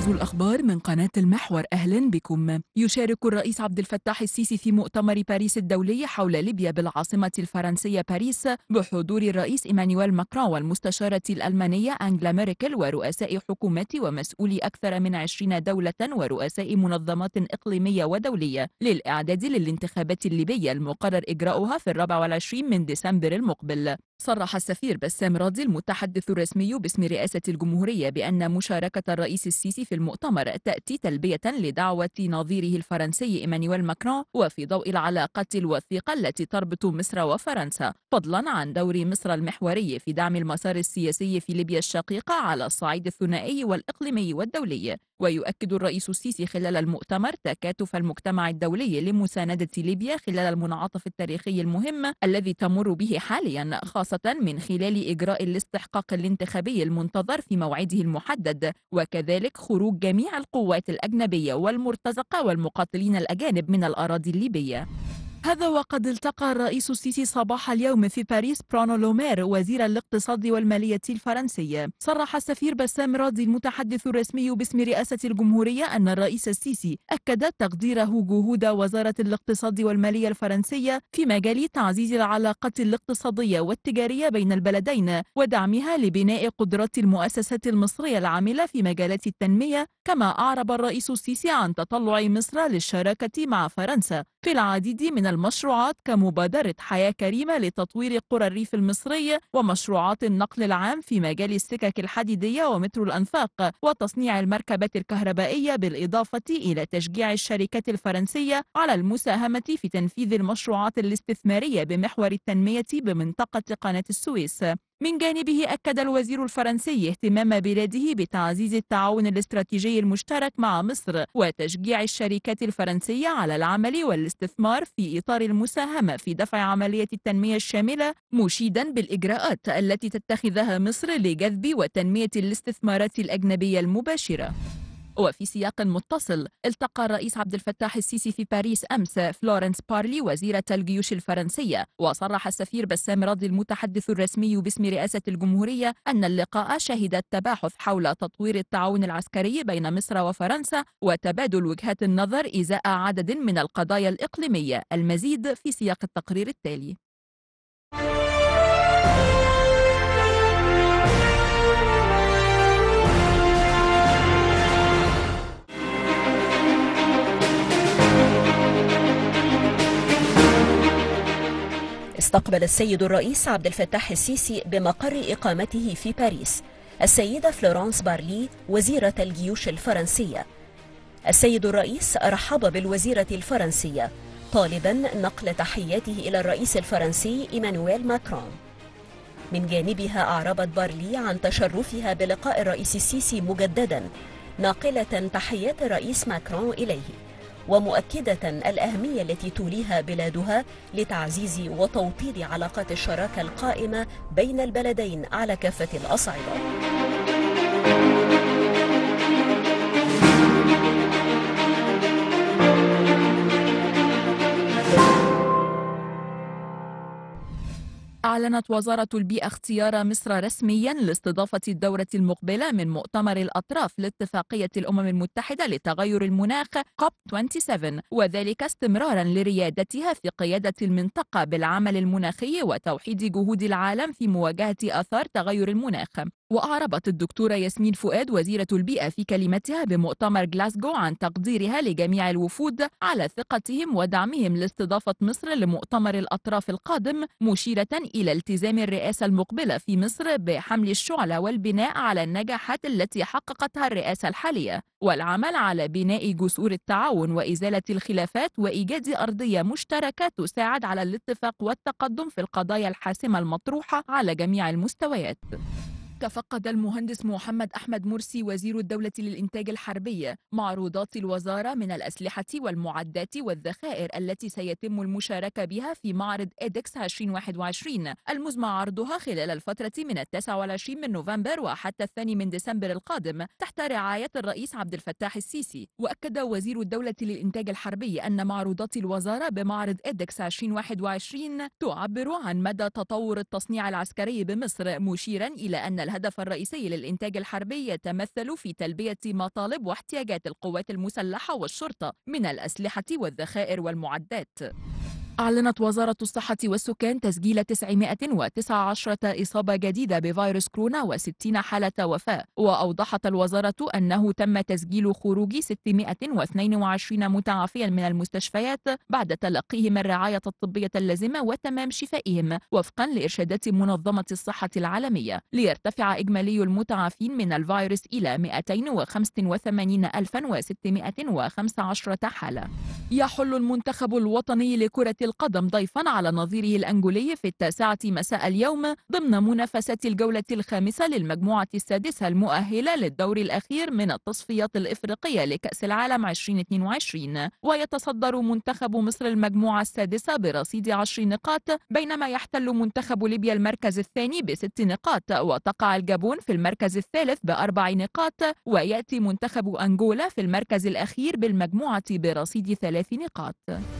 ابرز الأخبار من قناة المحور أهلا بكم يشارك الرئيس عبد الفتاح السيسي في مؤتمر باريس الدولي حول ليبيا بالعاصمة الفرنسية باريس بحضور الرئيس إيمانويل ماكرون والمستشارة الألمانية أنجلا ميركل ورؤساء حكومات ومسؤولي أكثر من عشرين دولة ورؤساء منظمات إقليمية ودولية للإعداد للانتخابات الليبية المقرر إجراؤها في الرابع والعشرين من ديسمبر المقبل صرح السفير بسام راضي المتحدث الرسمي باسم رئاسة الجمهورية بأن مشاركة الرئيس السيسي في المؤتمر تأتي تلبية لدعوة نظيره الفرنسي إيمانويل ماكرون وفي ضوء العلاقة الوثيقة التي تربط مصر وفرنسا فضلا عن دور مصر المحوري في دعم المسار السياسي في ليبيا الشقيقة على الصعيد الثنائي والإقليمي والدولي ويؤكد الرئيس السيسي خلال المؤتمر تكاتف المجتمع الدولي لمساندة ليبيا خلال المنعطف التاريخي المهم الذي تمر به حاليا خاصة من خلال إجراء الاستحقاق الانتخابي المنتظر في موعده المحدد وكذلك خروج جميع القوات الأجنبية والمرتزقة والمقاتلين الأجانب من الأراضي الليبية هذا وقد التقى الرئيس السيسي صباح اليوم في باريس برونو لومير وزير الاقتصاد والمالية الفرنسي صرح السفير بسام راضي المتحدث الرسمي باسم رئاسة الجمهورية أن الرئيس السيسي أكد تقديره جهود وزارة الاقتصاد والمالية الفرنسية في مجال تعزيز العلاقات الاقتصادية والتجارية بين البلدين ودعمها لبناء قدرات المؤسسات المصرية العاملة في مجالات التنمية كما أعرب الرئيس السيسي عن تطلع مصر للشراكة مع فرنسا في العديد من المشروعات كمبادرة حياة كريمة لتطوير قرى الريف المصري ومشروعات النقل العام في مجال السكك الحديدية ومترو الأنفاق وتصنيع المركبات الكهربائية بالإضافة إلى تشجيع الشركات الفرنسية على المساهمة في تنفيذ المشروعات الاستثمارية بمحور التنمية بمنطقة قناة السويس من جانبه أكد الوزير الفرنسي اهتمام بلاده بتعزيز التعاون الاستراتيجي المشترك مع مصر وتشجيع الشركات الفرنسية على العمل والاستثمار في إطار المساهمة في دفع عملية التنمية الشاملة مشيدا بالإجراءات التي تتخذها مصر لجذب وتنمية الاستثمارات الأجنبية المباشرة وفي سياق متصل التقى الرئيس عبد الفتاح السيسي في باريس أمس فلورنس بارلي وزيرة الجيوش الفرنسية وصرح السفير بسام رضي المتحدث الرسمي باسم رئاسة الجمهورية أن اللقاء شهد التباحث حول تطوير التعاون العسكري بين مصر وفرنسا وتبادل وجهات النظر إزاء عدد من القضايا الإقليمية المزيد في سياق التقرير التالي استقبل السيد الرئيس عبد الفتاح السيسي بمقر إقامته في باريس السيدة فلورانس بارلي وزيرة الجيوش الفرنسية السيد الرئيس رحب بالوزيرة الفرنسية طالبا نقل تحياته إلى الرئيس الفرنسي إيمانويل ماكرون من جانبها أعربت بارلي عن تشرفها بلقاء الرئيس السيسي مجددا ناقلة تحيات الرئيس ماكرون إليه ومؤكدة الأهمية التي توليها بلادها لتعزيز وتوطيد علاقات الشراكة القائمة بين البلدين على كافة الأصعدة. أعلنت وزارة البيئة اختيار مصر رسميا لاستضافة الدورة المقبلة من مؤتمر الأطراف لاتفاقية الأمم المتحدة لتغير المناخ cop 27 وذلك استمرارا لريادتها في قيادة المنطقة بالعمل المناخي وتوحيد جهود العالم في مواجهة آثار تغير المناخ وأعربت الدكتورة ياسمين فؤاد وزيرة البيئة في كلمتها بمؤتمر جلاسجو عن تقديرها لجميع الوفود على ثقتهم ودعمهم لاستضافة مصر لمؤتمر الأطراف القادم مشيرة إلى التزام الرئاسة المقبلة في مصر بحمل الشعلة والبناء على النجاحات التي حققتها الرئاسة الحالية والعمل على بناء جسور التعاون وإزالة الخلافات وإيجاد أرضية مشتركة تساعد على الاتفاق والتقدم في القضايا الحاسمة المطروحة على جميع المستويات تفقد المهندس محمد أحمد مرسي وزير الدولة للإنتاج الحربي معروضات الوزارة من الأسلحة والمعدات والذخائر التي سيتم المشاركة بها في معرض إيدكس 2021 المزمع عرضها خلال الفترة من 29 من نوفمبر وحتى 2 من ديسمبر القادم تحت رعاية الرئيس عبد الفتاح السيسي وأكد وزير الدولة للإنتاج الحربي أن معروضات الوزارة بمعرض إيدكس 2021 تعبر عن مدى تطور التصنيع العسكري بمصر مشيرا إلى أن الهدف الرئيسي للإنتاج الحربي يتمثل في تلبية مطالب واحتياجات القوات المسلحة والشرطة من الأسلحة والذخائر والمعدات أعلنت وزارة الصحة والسكان تسجيل 919 إصابة جديدة بفيروس كورونا و60 حالة وفاة وأوضحت الوزارة أنه تم تسجيل خروج 622 متعافيا من المستشفيات بعد تلقيهم الرعاية الطبية اللازمة وتمام شفائهم وفقا لإرشادات منظمة الصحة العالمية ليرتفع إجمالي المتعافين من الفيروس إلى 285,615 حالة يحل المنتخب الوطني لكرة القدم ضيفا على نظيره الأنجولي في التاسعة مساء اليوم ضمن منافسة الجولة الخامسة للمجموعة السادسة المؤهلة للدور الأخير من التصفيات الإفريقية لكأس العالم 2022 ويتصدر منتخب مصر المجموعة السادسة برصيد عشر نقاط بينما يحتل منتخب ليبيا المركز الثاني بست نقاط وتقع الجابون في المركز الثالث بأربع نقاط ويأتي منتخب أنجولا في المركز الأخير بالمجموعة برصيد ثلاث نقاط